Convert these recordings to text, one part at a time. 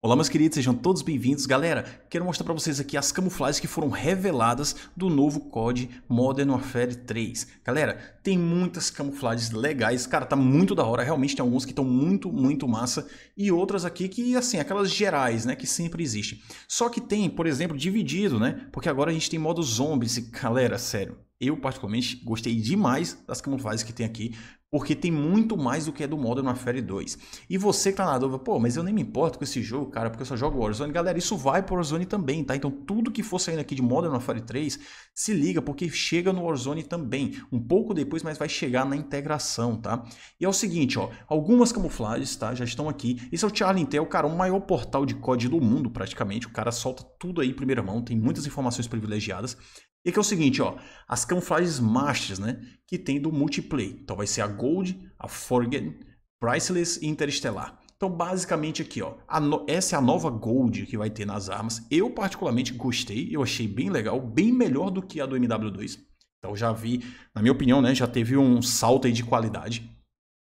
Olá meus queridos, sejam todos bem-vindos. Galera, quero mostrar para vocês aqui as camuflagens que foram reveladas do novo COD Modern Warfare 3. Galera, tem muitas camuflagens legais, cara, tá muito da hora, realmente tem alguns que estão muito, muito massa e outras aqui que, assim, aquelas gerais, né, que sempre existem. Só que tem, por exemplo, dividido, né, porque agora a gente tem modo zombies e, galera, sério, eu particularmente gostei demais das camuflagens que tem aqui. Porque tem muito mais do que é do Modern Warfare 2. E você que tá na dúvida, pô, mas eu nem me importo com esse jogo, cara, porque eu só jogo Warzone. Galera, isso vai pro Warzone também, tá? Então tudo que for saindo aqui de Modern Warfare 3, se liga, porque chega no Warzone também. Um pouco depois, mas vai chegar na integração, tá? E é o seguinte, ó, algumas camuflagens, tá? Já estão aqui. Esse é o Charlie Intel, cara, o maior portal de código do mundo, praticamente. O cara solta tudo aí em primeira mão, tem muitas informações privilegiadas. E que é o seguinte, ó, as camuflagens masters, né, que tem do multiplay. Então vai ser a Gold, a Forget, Priceless e Interestelar. Então basicamente aqui, ó, no... essa é a nova Gold que vai ter nas armas. Eu particularmente gostei, eu achei bem legal, bem melhor do que a do MW2. Então já vi, na minha opinião, né, já teve um salto aí de qualidade.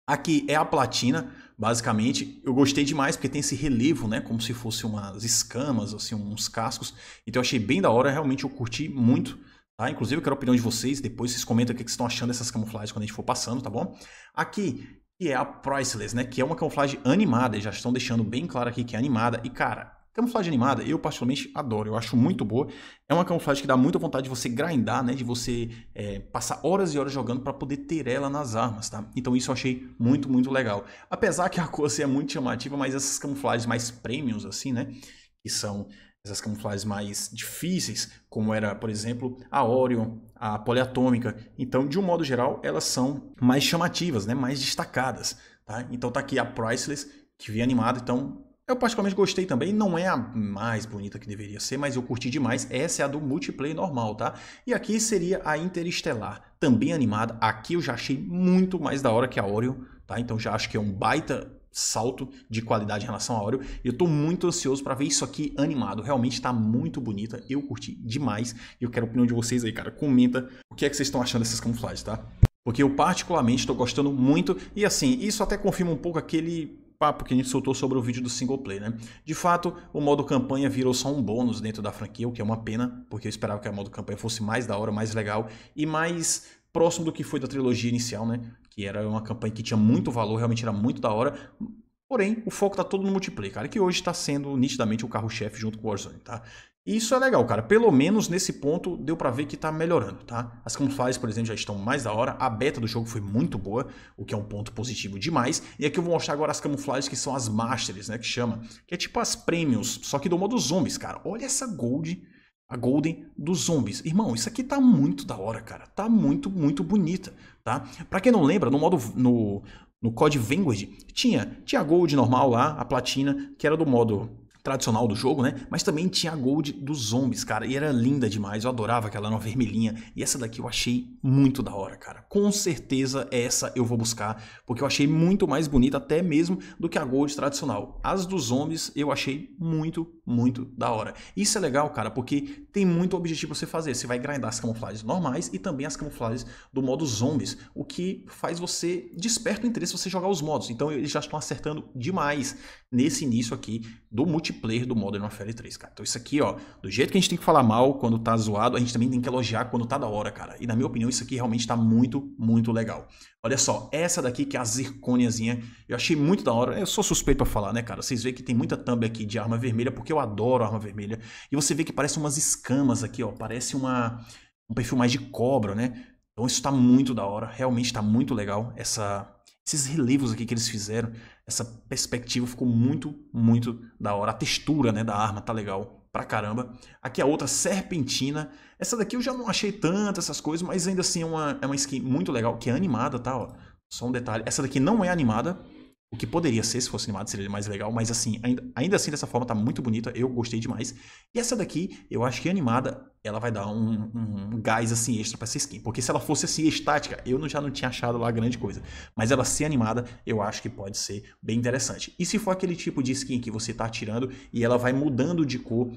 Aqui é a platina, Basicamente, eu gostei demais porque tem esse relevo, né? Como se fosse umas escamas, assim, uns cascos. Então eu achei bem da hora, realmente eu curti muito. Tá? Inclusive, eu quero a opinião de vocês. Depois vocês comentam o que vocês estão achando dessas camuflagens quando a gente for passando, tá bom? Aqui, que é a Priceless, né? Que é uma camuflagem animada. já estão deixando bem claro aqui que é animada. E, cara, Camuflagem animada, eu particularmente adoro, eu acho muito boa. É uma camuflagem que dá muita vontade de você grindar, né? De você é, passar horas e horas jogando para poder ter ela nas armas, tá? Então isso eu achei muito, muito legal. Apesar que a cor assim, é muito chamativa, mas essas camuflagens mais premiums, assim, né? Que são essas camuflagens mais difíceis, como era, por exemplo, a Orion, a Poliatômica. Então, de um modo geral, elas são mais chamativas, né? Mais destacadas, tá? Então tá aqui a Priceless, que vem animada, então eu particularmente gostei também, não é a mais bonita que deveria ser, mas eu curti demais. Essa é a do multiplayer normal, tá? E aqui seria a Interestelar, também animada. Aqui eu já achei muito mais da hora que a Orion, tá? Então já acho que é um baita salto de qualidade em relação a Oreo. Eu estou muito ansioso para ver isso aqui animado. Realmente está muito bonita. Eu curti demais. e Eu quero a opinião de vocês aí, cara. Comenta o que é que vocês estão achando dessas camuflagens, tá? Porque eu particularmente estou gostando muito e assim, isso até confirma um pouco aquele papo que a gente soltou sobre o vídeo do single play, né? De fato, o modo campanha virou só um bônus dentro da franquia, o que é uma pena, porque eu esperava que o modo campanha fosse mais da hora, mais legal e mais próximo do que foi da trilogia inicial, né? Que era uma campanha que tinha muito valor, realmente era muito da hora, Porém, o foco está todo no multiplayer, cara, que hoje está sendo nitidamente o carro-chefe junto com o Warzone, tá? E isso é legal, cara. Pelo menos nesse ponto deu para ver que está melhorando, tá? As campfires, por exemplo, já estão mais da hora. A beta do jogo foi muito boa, o que é um ponto positivo demais. E aqui eu vou mostrar agora as camuflagens que são as masters, né, que chama, que é tipo as premiums, só que do modo zombies, cara. Olha essa gold a Golden dos zombies. Irmão, isso aqui tá muito da hora, cara. Tá muito, muito bonita, tá? Pra quem não lembra, no modo, no, no código Vanguard, tinha, tinha a Gold normal lá, a platina, que era do modo tradicional do jogo, né? Mas também tinha a Gold dos zombies, cara. E era linda demais. Eu adorava aquela nova vermelhinha. E essa daqui eu achei muito da hora, cara. Com certeza essa eu vou buscar, porque eu achei muito mais bonita até mesmo do que a Gold tradicional. As dos zombies eu achei muito, muito da hora. Isso é legal, cara, porque tem muito objetivo você fazer. Você vai grindar as camuflagens normais e também as camuflagens do modo zombies, o que faz você desperta o interesse você jogar os modos. Então eles já estão acertando demais nesse início aqui do multiplayer multiplayer do Modern Warfare 3, cara. Então isso aqui, ó, do jeito que a gente tem que falar mal quando tá zoado, a gente também tem que elogiar quando tá da hora, cara. E na minha opinião, isso aqui realmente tá muito, muito legal. Olha só, essa daqui que é a zirconiazinha, eu achei muito da hora. Eu sou suspeito pra falar, né, cara? Vocês veem que tem muita thumb aqui de arma vermelha, porque eu adoro arma vermelha. E você vê que parece umas escamas aqui, ó, parece uma... Um perfil mais de cobra, né? Então isso tá muito da hora, realmente tá muito legal essa esses relevos aqui que eles fizeram, essa perspectiva ficou muito, muito da hora. A textura né, da arma tá legal pra caramba. Aqui a outra serpentina. Essa daqui eu já não achei tanto essas coisas, mas ainda assim é uma, é uma skin muito legal, que é animada, tá? Ó. Só um detalhe. Essa daqui não é animada. O que poderia ser, se fosse animado, seria mais legal, mas assim, ainda, ainda assim, dessa forma tá muito bonita, eu gostei demais. E essa daqui, eu acho que é animada, ela vai dar um, um gás assim extra para essa skin. Porque se ela fosse assim estática, eu já não tinha achado lá grande coisa. Mas ela ser animada, eu acho que pode ser bem interessante. E se for aquele tipo de skin que você tá tirando e ela vai mudando de cor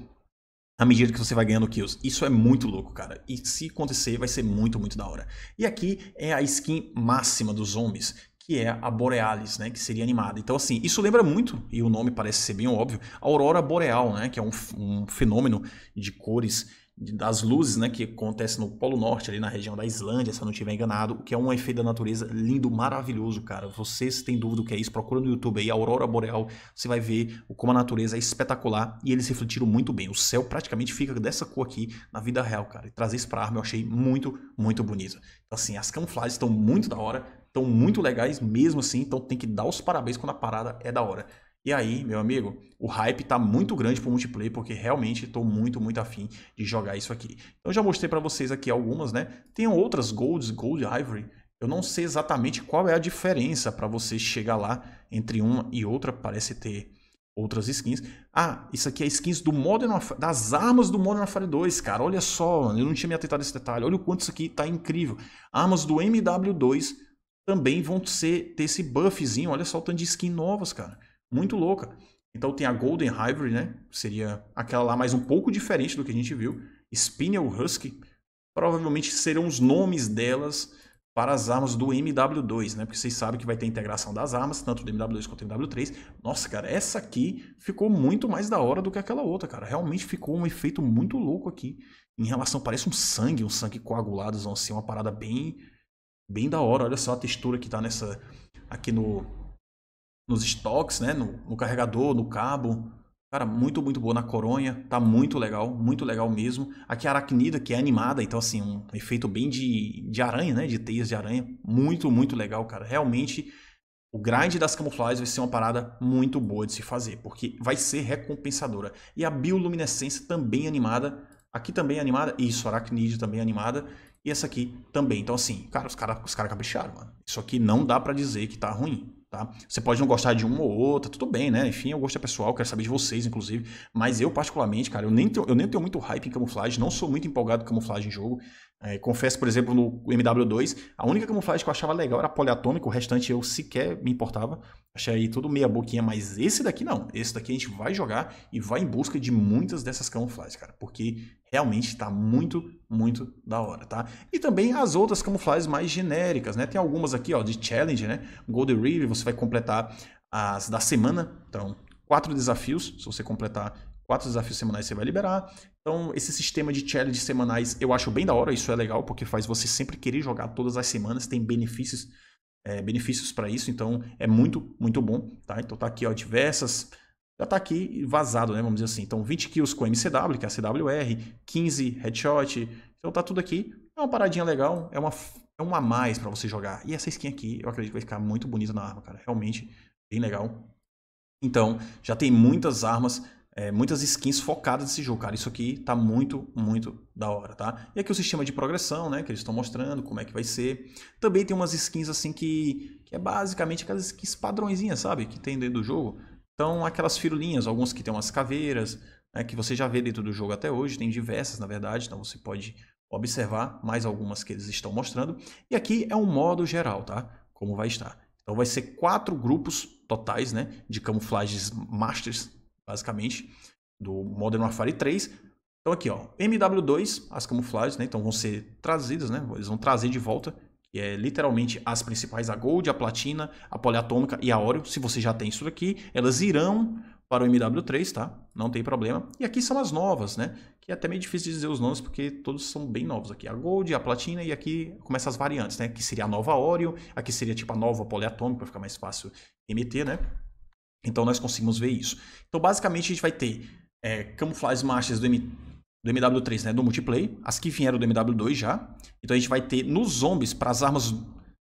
à medida que você vai ganhando kills. Isso é muito louco, cara. E se acontecer, vai ser muito, muito da hora. E aqui é a skin máxima dos zombies, que é a Borealis, né, que seria animada. Então, assim, isso lembra muito, e o nome parece ser bem óbvio, a Aurora Boreal, né, que é um, um fenômeno de cores das luzes, né, que acontece no Polo Norte, ali na região da Islândia, se eu não estiver enganado, que é um efeito da natureza lindo, maravilhoso, cara. Vocês têm dúvida do que é isso, procura no YouTube aí, Aurora Boreal, você vai ver como a natureza é espetacular e eles refletiram muito bem. O céu praticamente fica dessa cor aqui na vida real, cara. E trazer isso pra arma eu achei muito, muito bonito. Então, assim, as camuflagens estão muito da hora, estão muito legais mesmo assim, então tem que dar os parabéns quando a parada é da hora. E aí, meu amigo, o hype tá muito grande pro multiplayer, porque realmente tô muito, muito afim de jogar isso aqui. Então, eu já mostrei para vocês aqui algumas, né? Tem outras Golds, Gold Ivory. Eu não sei exatamente qual é a diferença para você chegar lá entre uma e outra, parece ter outras skins. Ah, isso aqui é skins do Modern Warfare, das armas do Modern Warfare 2, cara. Olha só, mano, eu não tinha me atentado a esse detalhe. Olha o quanto isso aqui tá incrível. Armas do MW2 também vão ser, ter esse buffzinho. Olha só o tanto de skins novas, cara muito louca. Então tem a Golden Ivory, né? Seria aquela lá mais um pouco diferente do que a gente viu. Spinel Husky. Provavelmente serão os nomes delas para as armas do MW2, né? Porque vocês sabem que vai ter integração das armas, tanto do MW2 quanto do MW3. Nossa, cara, essa aqui ficou muito mais da hora do que aquela outra, cara. Realmente ficou um efeito muito louco aqui. Em relação, parece um sangue, um sangue coagulado, assim, uma parada bem bem da hora. Olha só a textura que tá nessa aqui no nos estoques, né? No, no, carregador, no cabo. Cara, muito, muito boa na coronha. Tá muito legal, muito legal mesmo. Aqui a aracnida, que é animada, então assim, um efeito bem de, de aranha, né? De teias de aranha. Muito, muito legal, cara. Realmente, o grind das camuflagens vai ser uma parada muito boa de se fazer, porque vai ser recompensadora. E a bioluminescência também animada. Aqui também é animada. Isso, aracnídeo também é animada. E essa aqui também. Então, assim, cara, os caras os cara capricharam, mano. Isso aqui não dá para dizer que tá ruim. Tá? Você pode não gostar de uma ou outra, tudo bem, né? Enfim, eu gosto é pessoal, quero saber de vocês, inclusive. Mas eu, particularmente, cara, eu nem, tenho, eu nem tenho muito hype em camuflagem, não sou muito empolgado com camuflagem em jogo. É, confesso, por exemplo, no MW2, a única camuflagem que eu achava legal era poliatômico poliatômica, o restante eu sequer me importava. Achei aí tudo meia boquinha, mas esse daqui não. Esse daqui a gente vai jogar e vai em busca de muitas dessas camuflagens, cara. Porque realmente tá muito, muito da hora, tá? E também as outras camuflagens mais genéricas, né? Tem algumas aqui, ó, de challenge, né? Gold River, você vai completar as da semana. Então, quatro desafios. Se você completar quatro desafios semanais você vai liberar. Então, esse sistema de challenge semanais eu acho bem da hora, isso é legal, porque faz você sempre querer jogar todas as semanas, tem benefícios é, benefícios para isso, então é muito, muito bom, tá? Então tá aqui, ó, diversas, já tá aqui vazado, né, vamos dizer assim. Então 20 kills com MCW, que é a CWR, 15 headshot, então tá tudo aqui. É uma paradinha legal, é uma é um a mais para você jogar. E essa skin aqui, eu acredito que vai ficar muito bonita na arma, cara. Realmente bem legal. Então, já tem muitas armas é, muitas skins focadas nesse jogo, cara. Isso aqui tá muito, muito da hora, tá? E aqui o sistema de progressão, né? Que eles estão mostrando, como é que vai ser. Também tem umas skins assim que, que é basicamente aquelas skins padrõezinhas, sabe? Que tem dentro do jogo. Então, aquelas firulinhas, alguns que tem umas caveiras, né? Que você já vê dentro do jogo até hoje. Tem diversas, na verdade. Então, você pode observar mais algumas que eles estão mostrando. E aqui é um modo geral, tá? Como vai estar. Então, vai ser quatro grupos totais, né? De camuflagens masters basicamente, do Modern Warfare 3. Então aqui, ó, MW2, as camuflagens, né? Então vão ser trazidas, né? Eles vão trazer de volta, que é literalmente as principais, a Gold, a Platina, a Poliatômica e a Oreo. Se você já tem isso daqui, elas irão para o MW3, tá? Não tem problema. E aqui são as novas, né? Que é até meio difícil de dizer os nomes porque todos são bem novos aqui. A Gold, a Platina e aqui começam as variantes, né? Que seria a nova Oreo, aqui seria tipo a nova Poliatômica, para ficar mais fácil emitir, né? Então nós conseguimos ver isso. Então basicamente a gente vai ter é, camuflagens marchas do, M, do MW3, né, do multiplayer, as que vieram do MW2 já. Então a gente vai ter nos zombies, para as armas,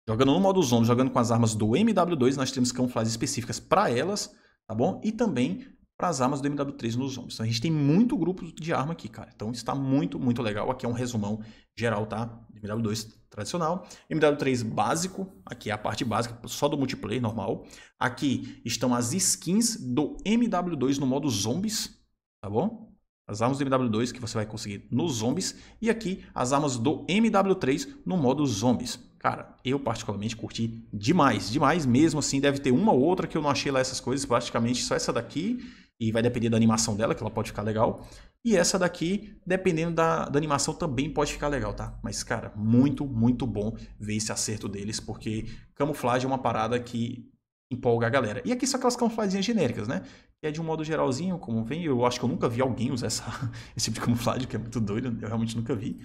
jogando no modo zombies, jogando com as armas do MW2, nós temos camuflagens específicas para elas, tá bom? E também para as armas do MW3 nos zombies. Então a gente tem muito grupo de arma aqui, cara. Então está muito, muito legal. Aqui é um resumão geral, tá? MW2 tradicional, MW3 básico, aqui é a parte básica só do multiplayer normal. Aqui estão as skins do MW2 no modo zombies, tá bom? As armas do MW2 que você vai conseguir nos zombies e aqui as armas do MW3 no modo zombies. Cara, eu particularmente curti demais, demais mesmo. Assim, deve ter uma ou outra que eu não achei lá essas coisas, praticamente só essa daqui. E vai depender da animação dela, que ela pode ficar legal. E essa daqui, dependendo da, da animação, também pode ficar legal, tá? Mas, cara, muito, muito bom ver esse acerto deles, porque camuflagem é uma parada que empolga a galera. E aqui são aquelas camuflagens genéricas, né? Que é de um modo geralzinho, como vem. Eu acho que eu nunca vi alguém usar essa, esse tipo de camuflagem, que é muito doido, eu realmente nunca vi.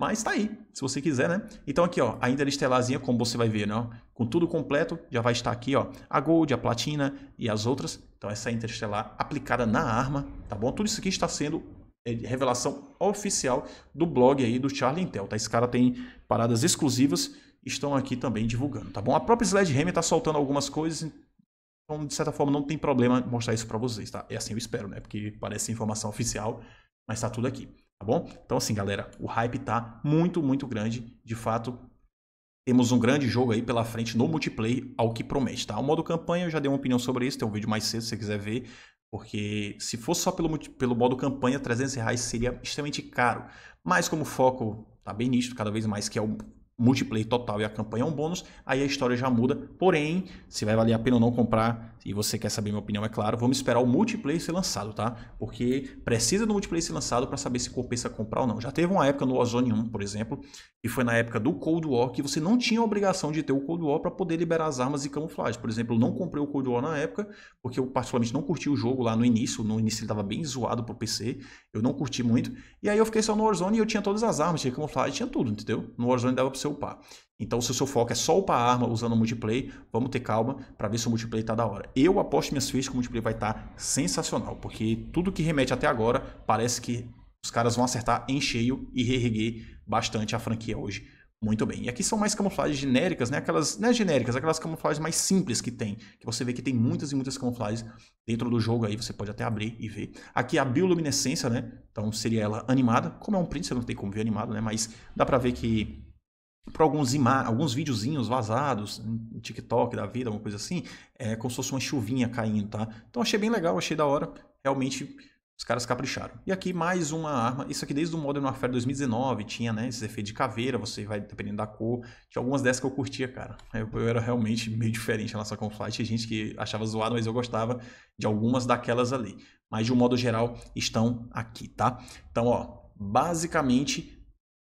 Mas tá aí, se você quiser, né? Então aqui, ó, a estelazinha, como você vai ver, né? Com tudo completo, já vai estar aqui, ó, a Gold, a Platina e as outras. Então essa Interestelar aplicada na arma, tá bom? Tudo isso aqui está sendo é, revelação oficial do blog aí do Charlie Intel, tá? Esse cara tem paradas exclusivas, estão aqui também divulgando, tá bom? A própria Sledgehammer tá soltando algumas coisas, então de certa forma não tem problema mostrar isso para vocês, tá? É assim eu espero, né? Porque parece informação oficial, mas tá tudo aqui. Tá bom? Então, assim, galera, o hype tá muito, muito grande. De fato, temos um grande jogo aí pela frente no multiplayer, ao que promete, tá? O modo campanha, eu já dei uma opinião sobre isso, tem um vídeo mais cedo se você quiser ver. Porque se fosse só pelo, pelo modo campanha, 300 reais seria extremamente caro. Mas como o foco tá bem nisto, cada vez mais, que é o multiplayer total e a campanha é um bônus, aí a história já muda. Porém, se vai valer a pena ou não comprar, e você quer saber minha opinião, é claro, vamos esperar o multiplayer ser lançado, tá? Porque precisa do multiplayer ser lançado para saber se compensa comprar ou não. Já teve uma época no Ozone 1, por exemplo, que foi na época do Cold War, que você não tinha a obrigação de ter o Cold War para poder liberar as armas e camuflagem. Por exemplo, eu não comprei o Cold War na época, porque eu particularmente não curti o jogo lá no início, no início ele estava bem zoado pro PC, eu não curti muito. E aí eu fiquei só no Warzone e eu tinha todas as armas, tinha camuflagem, tinha tudo, entendeu? No Warzone dava para você você upar. Então, se o seu foco é só upar a arma usando o multiplayer, vamos ter calma para ver se o multiplayer tá da hora. Eu aposto minhas fichas que o multiplayer vai estar tá sensacional, porque tudo que remete até agora parece que os caras vão acertar em cheio e reerguer bastante a franquia hoje. Muito bem. E aqui são mais camuflagens genéricas, né? Aquelas, né, genéricas, aquelas camuflagens mais simples que tem. Que você vê que tem muitas e muitas camuflagens dentro do jogo aí, você pode até abrir e ver. Aqui é a bioluminescência, né? Então seria ela animada. Como é um print, você não tem como ver animado, né? Mas dá pra ver que para alguns, alguns videozinhos vazados, TikTok da vida, alguma coisa assim, é como se fosse uma chuvinha caindo, tá? Então achei bem legal, achei da hora. Realmente os caras capricharam. E aqui mais uma arma. Isso aqui desde o Modern Warfare 2019 tinha, né? Esses efeitos de caveira, você vai dependendo da cor. Tinha algumas dessas que eu curtia, cara. Eu, eu era realmente meio diferente na nossa Conflight. Tinha gente que achava zoado, mas eu gostava de algumas daquelas ali. Mas de um modo geral estão aqui, tá? Então, ó, basicamente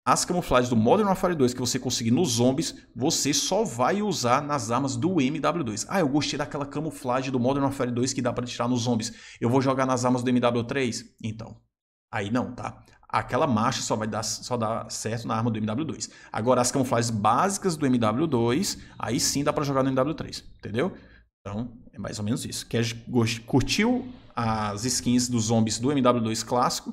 as camuflagens do Modern Warfare 2 que você conseguir nos zombies, você só vai usar nas armas do MW2. Ah, eu gostei daquela camuflagem do Modern Warfare 2 que dá para tirar nos zombies. Eu vou jogar nas armas do MW3? Então, aí não, tá? Aquela marcha só vai dar só dá certo na arma do MW2. Agora, as camuflagens básicas do MW2, aí sim dá para jogar no MW3, entendeu? Então, é mais ou menos isso. Quer, curtiu as skins dos zombies do MW2 clássico?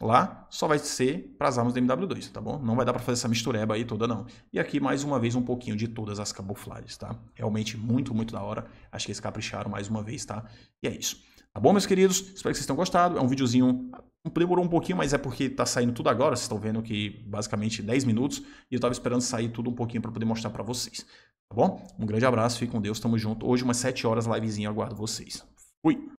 lá só vai ser para as armas do MW2, tá bom? Não vai dar para fazer essa mistureba aí toda não. E aqui mais uma vez um pouquinho de todas as camuflagens, tá? Realmente muito, muito da hora. Acho que eles capricharam mais uma vez, tá? E é isso. Tá bom, meus queridos? Espero que vocês tenham gostado. É um videozinho demorou um pouquinho, mas é porque tá saindo tudo agora, vocês estão vendo que basicamente 10 minutos e eu tava esperando sair tudo um pouquinho para poder mostrar para vocês, tá bom? Um grande abraço, fique com Deus, tamo junto. Hoje umas 7 horas livezinha, aguardo vocês. Fui.